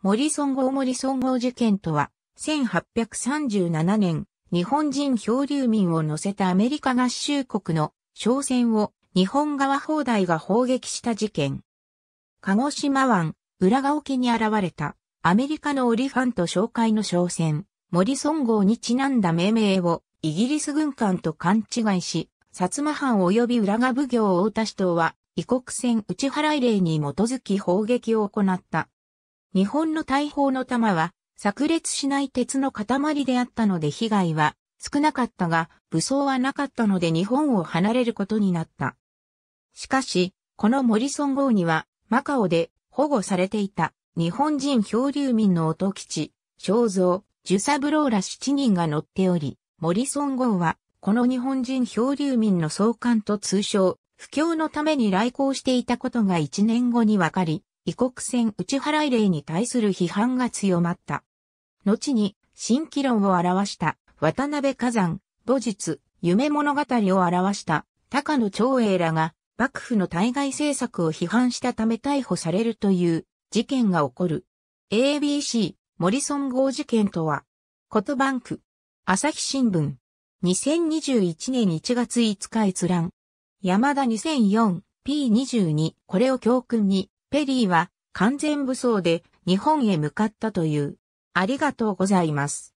森ン号森ン号事件とは、1837年、日本人漂流民を乗せたアメリカ合衆国の商船を日本側砲台が砲撃した事件。鹿児島湾、浦賀沖に現れたアメリカのオリファント紹介の商船、森ン号にちなんだ命名をイギリス軍艦と勘違いし、薩摩藩及び浦賀奉行大田市島は異国船打払い令に基づき砲撃を行った。日本の大砲の弾は炸裂しない鉄の塊であったので被害は少なかったが武装はなかったので日本を離れることになった。しかし、このモリソン号にはマカオで保護されていた日本人漂流民の音吉、正蔵、ジュサブローラ7人が乗っており、モリソン号はこの日本人漂流民の送還と通称、不況のために来航していたことが1年後に分かり、異国船打ち払い令に対する批判が強まった。後に、新規論を表した渡辺火山、後日、夢物語を表した高野長英らが、幕府の対外政策を批判したため逮捕されるという事件が起こる。ABC、モリソン号事件とは、ことバンク、朝日新聞、2021年1月5日閲覧、山田 2004P22、これを教訓に、ペリーは完全武装で日本へ向かったという。ありがとうございます。